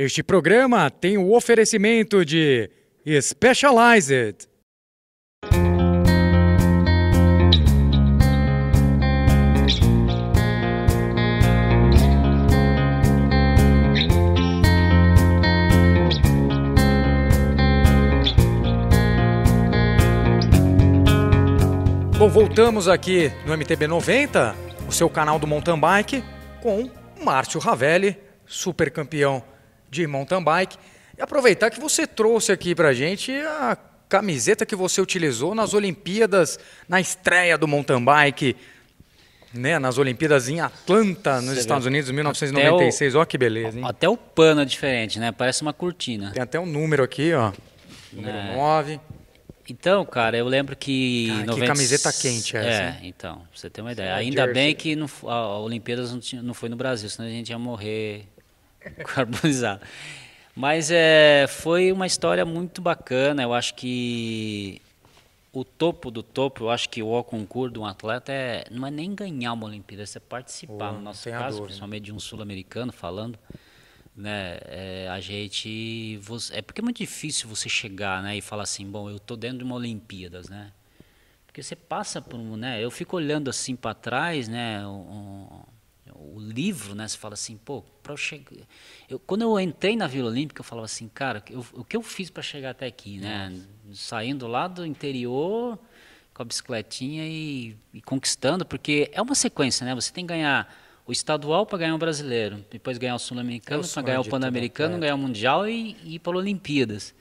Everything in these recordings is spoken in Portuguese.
Este programa tem o oferecimento de Specialized. Bom, voltamos aqui no MTB 90, o seu canal do mountain bike, com Márcio Ravelli, super campeão de mountain bike. E aproveitar que você trouxe aqui para a gente a camiseta que você utilizou nas Olimpíadas, na estreia do mountain bike, né, nas Olimpíadas em Atlanta, nos você Estados viu? Unidos, 1996. Olha que beleza, hein? Até o pano é diferente, né? Parece uma cortina. Tem até um número aqui, ó. Número é. 9. Então, cara, eu lembro que. Ah, 90... Que camiseta quente é, é essa. É, então, pra você ter uma ideia. É Ainda bem que não, a Olimpíadas não, tinha, não foi no Brasil, senão a gente ia morrer carbonizado. Mas é, foi uma história muito bacana. Eu acho que o topo do topo, eu acho que o concurso de um atleta é, não é nem ganhar uma Olimpíada, é participar. Oh, no nosso caso, dor, principalmente de um sul-americano falando, né, é, a gente é porque é muito difícil você chegar, né, e falar assim, bom, eu estou dentro de uma Olimpíadas, né? Porque você passa por um, né? Eu fico olhando assim para trás, né? Um, o livro, né? Você fala assim, pô, para eu chegar. Eu, quando eu entrei na Vila Olímpica, eu falava assim, cara, eu, o que eu fiz para chegar até aqui, né? Nossa. Saindo lá do interior com a bicicletinha e, e, conquistando, porque é uma sequência, né? Você tem que ganhar o estadual para ganhar o brasileiro, depois ganhar o sul-americano, é para ganhar o pan-americano, ganhar o mundial e, e ir para as Olimpíadas.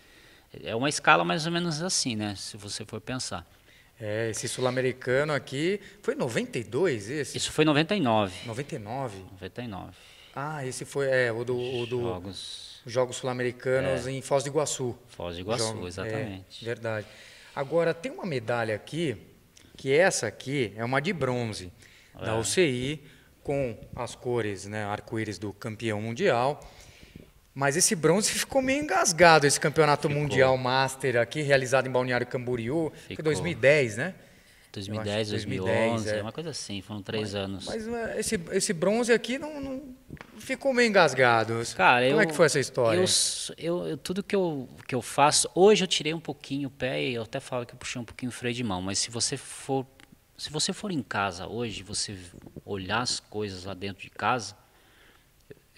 É uma escala mais ou menos assim, né? Se você for pensar. É, esse sul-americano aqui. Foi 92 esse? Isso foi 99. 99? 99. Ah, esse foi é, o do. O do Jogos. Jogos Sul-Americanos é. em Foz do Iguaçu. Foz do Iguaçu, Jogos, é, exatamente. É, verdade. Agora, tem uma medalha aqui, que essa aqui é uma de bronze, da é. UCI, com as cores, né, arco-íris do campeão mundial. Mas esse bronze ficou meio engasgado, esse campeonato ficou. mundial master aqui, realizado em Balneário Camboriú, ficou. foi 2010, né? 2010, 2011, é, é. uma coisa assim, foram três mas, anos. Mas é, esse, esse bronze aqui não, não ficou meio engasgado. Cara, Como é eu, é que foi essa história? Eu, eu, tudo que eu, que eu faço, hoje eu tirei um pouquinho o pé e eu até falo que eu puxei um pouquinho o freio de mão, mas se você for, se você for em casa hoje, você olhar as coisas lá dentro de casa,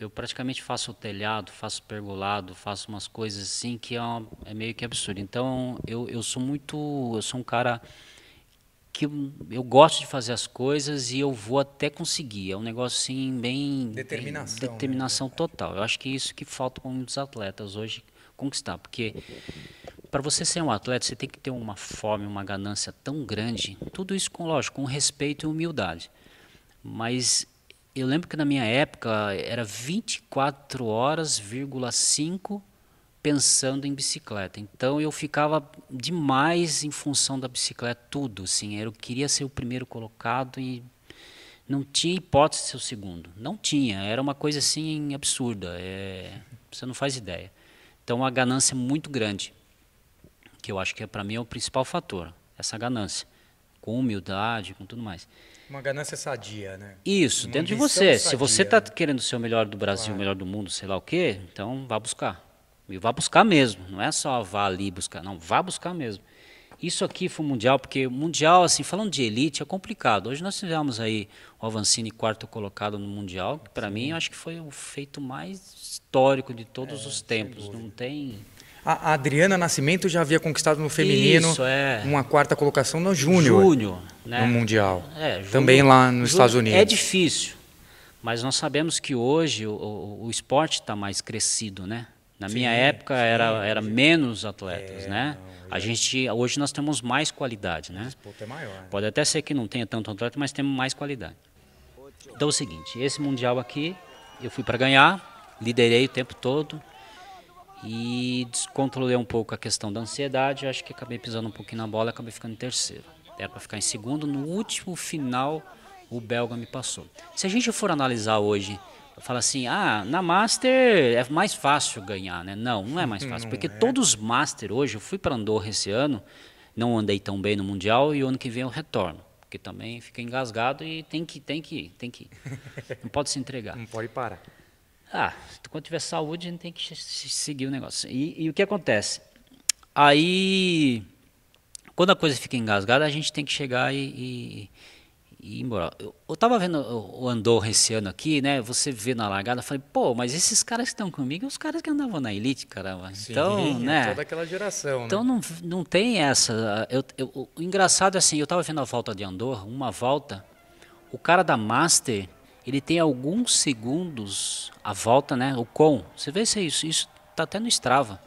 eu praticamente faço telhado, faço pergolado, faço umas coisas assim que é, uma, é meio que absurdo. Então, eu, eu sou muito. Eu sou um cara que eu, eu gosto de fazer as coisas e eu vou até conseguir. É um negócio assim, bem. Determinação. Bem, determinação né? total. Eu acho que é isso que falta para muitos atletas hoje conquistar. Porque para você ser um atleta, você tem que ter uma fome, uma ganância tão grande. Tudo isso, com, lógico, com respeito e humildade. Mas eu lembro que na minha época era 24 horas,5 pensando em bicicleta. Então eu ficava demais em função da bicicleta, tudo. Assim, eu queria ser o primeiro colocado e não tinha hipótese de ser o segundo. Não tinha. Era uma coisa assim absurda. É, você não faz ideia. Então a ganância é muito grande, que eu acho que é, para mim é o principal fator, essa ganância com humildade, com tudo mais. Uma ganância sadia, né? Isso, Uma dentro de você. Sadia, Se você está né? querendo ser o melhor do Brasil, o melhor do mundo, sei lá o quê, então vá buscar. E vá buscar mesmo, não é só vá ali buscar, não, vá buscar mesmo. Isso aqui foi mundial, porque mundial, assim, falando de elite, é complicado. Hoje nós tivemos aí o Avancini quarto colocado no mundial, que para mim eu acho que foi o feito mais histórico de todos é, os tempos. Não tem a, Adriana Nascimento já havia conquistado no feminino Isso, é. uma quarta colocação no Júnior. Júnior, né? No Mundial. É, Também lá nos Estados Unidos. É difícil, mas nós sabemos que hoje o, o, o esporte está mais crescido, né? Na sim, minha época sim, era, era menos atletas, é, né? Não, a é. gente hoje nós temos mais qualidade, né? É maior, né? Pode até ser que não tenha tanto atleta, mas temos mais qualidade. Então é o seguinte, esse mundial aqui eu fui para ganhar, liderei o tempo todo, e descontrolei um pouco a questão da ansiedade, acho que acabei pisando um pouquinho na bola, e acabei ficando em terceiro. Era para ficar em segundo, no último final o belga me passou. Se a gente for analisar hoje, fala assim: "Ah, na Master é mais fácil ganhar", né? Não, não é mais uhum, fácil, não porque é. todos os Master hoje, eu fui para Andorra esse ano, não andei tão bem no mundial e o ano que vem eu retorno porque também fica engasgado e tem que tem que tem que ir. não pode se entregar. Não pode parar. Ah, quando tiver saúde, a gente tem que seguir o negócio. E, e o que acontece? Aí, quando a coisa fica engasgada, a gente tem que chegar e, e, e ir embora. Eu, eu tava vendo o Andor esse ano aqui, né? Você vê na largada, eu falei, pô, mas esses caras que estão comigo, os caras que andavam na elite, caramba. Sim, então, é né? Toda aquela geração. Né? Então né? não, não tem essa. Eu, eu, o engraçado é assim, eu tava vendo a volta de Andor, uma volta, o cara da Master ele tem alguns segundos a volta, né? O com. Você vê se é isso, isso tá até no Strava.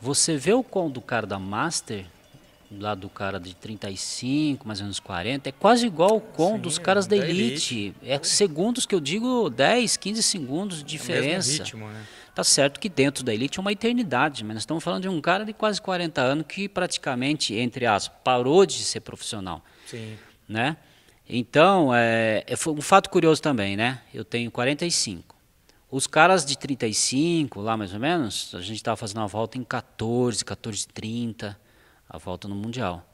Você vê o com do cara da Master, lá do cara de 35, mais ou menos 40, é quase igual o com Sim, dos caras é da elite. elite. É segundos que eu digo 10, 15 segundos de diferença. É o ritmo, né? Tá certo que dentro da elite é uma eternidade, mas nós estamos falando de um cara de quase 40 anos que praticamente, entre as parou de ser profissional. Sim. Né? Então, é, é um fato curioso também, né? Eu tenho 45. Os caras de 35, lá mais ou menos, a gente estava fazendo uma volta em 14, 14, 30, a volta no Mundial.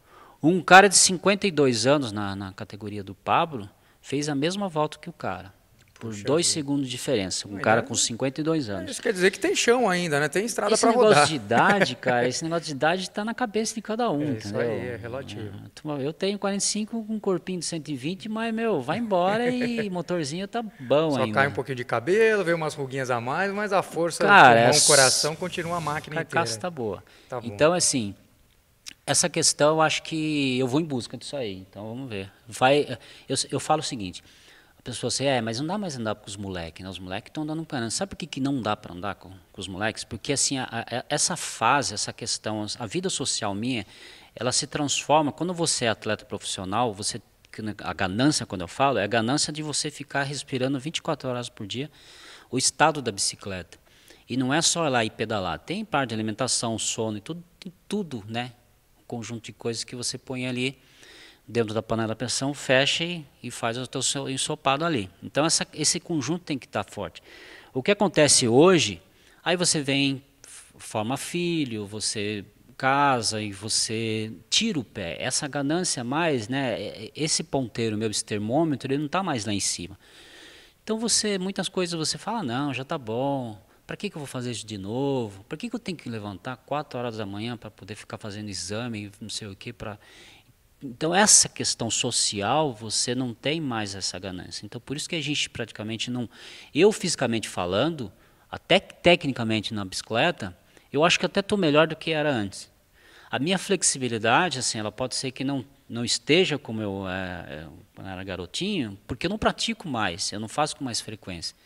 Um cara de 52 anos na, na categoria do Pablo fez a mesma volta que o cara por Puxa dois vida. segundos de diferença. Um Aí cara é. com 52 anos. Isso quer dizer que tem chão ainda, né? Tem estrada para rodar. Esse negócio de idade, cara, esse negócio de idade está na cabeça de cada um, é, Isso aí é relativo. Ah, eu tenho 45 com um corpinho de 120, mas, meu, vai embora e motorzinho tá bom Só ainda. Só cai um pouquinho de cabelo, vem umas ruguinhas a mais, mas a força do pulmão, coração continua a máquina a carcaça tá boa. Tá então, assim, essa questão, eu acho que eu vou em busca disso aí. Então, vamos ver. Vai, eu, eu falo o seguinte pessoa assim, é, mas não dá mais andar com os moleques, né? Os moleques estão andando para Sabe por que, que não dá para andar com, com, os moleques? Porque, assim, a, a, essa fase, essa questão, a vida social minha, ela se transforma, quando você é atleta profissional, você a ganância, quando eu falo, é a ganância de você ficar respirando 24 horas por dia o estado da bicicleta. E não é só ir lá e pedalar, tem parte de alimentação, sono e tudo, tudo, né? Um conjunto de coisas que você põe ali dentro da panela de pressão, fecha e, e faz o seu ensopado ali. Então essa, esse conjunto tem que estar tá forte. O que acontece hoje, aí você vem, forma filho, você casa e você tira o pé. Essa ganância mais, né, é, é, esse ponteiro meu, esse termômetro, ele não está mais lá em cima. Então você, muitas coisas você fala, ah, não, já está bom, para que, que eu vou fazer isso de novo? Para que, que eu tenho que levantar 4 horas da manhã para poder ficar fazendo exame, não sei o quê para então, essa questão social, você não tem mais essa ganância. Então, por isso que a gente praticamente não. Eu, fisicamente falando, até tecnicamente na bicicleta, eu acho que até estou melhor do que era antes. A minha flexibilidade, assim, ela pode ser que não, não esteja como eu, é, é eu era garotinho, porque eu não pratico mais, eu não faço com mais frequência.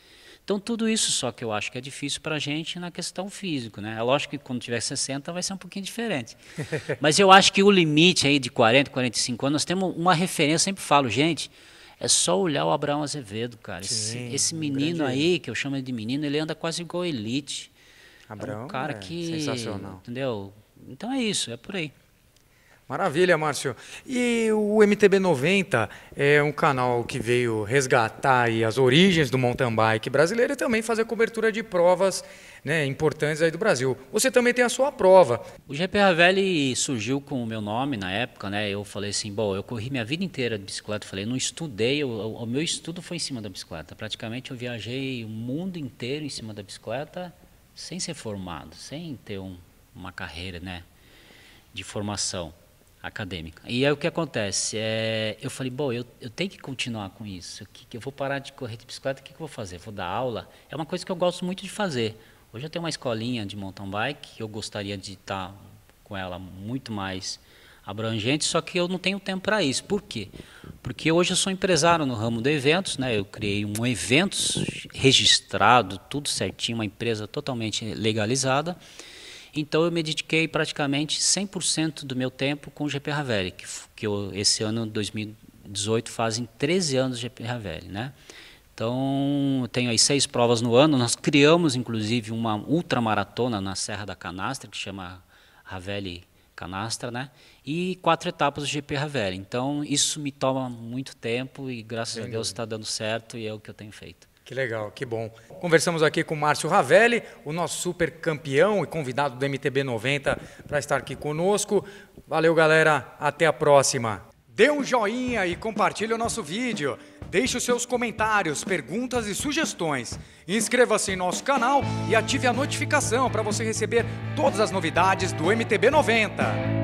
Então, tudo isso só que eu acho que é difícil para a gente na questão física. Né? É lógico que quando tiver 60 vai ser um pouquinho diferente. Mas eu acho que o limite aí de 40, 45 anos, nós temos uma referência, sempre falo, gente, é só olhar o Abraão Azevedo, cara. Sim, é esse, esse menino aí, que eu chamo de menino, ele anda quase igual elite. Abraão é um cara é que, sensacional. Entendeu? Então é isso, é por aí. Maravilha, Márcio. E o MTB 90 é um canal que veio resgatar as origens do mountain bike brasileiro e também fazer cobertura de provas né, importantes aí do Brasil. Você também tem a sua prova. O GP Ravelli surgiu com o meu nome na época, né? Eu falei assim, bom, eu corri minha vida inteira de bicicleta, eu falei, não estudei, eu, o meu estudo foi em cima da bicicleta. Praticamente eu viajei o mundo inteiro em cima da bicicleta, sem ser formado, sem ter um, uma carreira, né, de formação acadêmica. E aí o que acontece? É, eu falei, bom, eu, eu tenho que continuar com isso. Que, que eu vou parar de correr de bicicleta, o que, que eu vou fazer? Vou dar aula? É uma coisa que eu gosto muito de fazer. Hoje eu tenho uma escolinha de mountain bike, eu gostaria de estar com ela muito mais abrangente, só que eu não tenho tempo para isso. Por quê? Porque hoje eu sou empresário no ramo de eventos, né? Eu criei um eventos registrado, tudo certinho, uma empresa totalmente legalizada. Então eu me dediquei praticamente 100% do meu tempo com o GP Ravelli, que, que eu, esse ano 2018 fazem 13 anos de GP Ravelli, né? Então, eu tenho aí seis provas no ano. Nós criamos, inclusive, uma ultramaratona na Serra da Canastra, que chama Ravelli Canastra, né? E quatro etapas do GP Ravelli. Então, isso me toma muito tempo e, graças Entendi. a Deus, está dando certo e é o que eu tenho feito. Que legal, que bom. Conversamos aqui com Márcio Ravelli, o nosso super campeão e convidado do MTB 90 para estar aqui conosco. Valeu, galera. Até a próxima. Dê um joinha e compartilhe o nosso vídeo. Deixe os seus comentários, perguntas e sugestões. Inscreva-se em nosso canal e ative a notificação para você receber todas as novidades do MTB 90.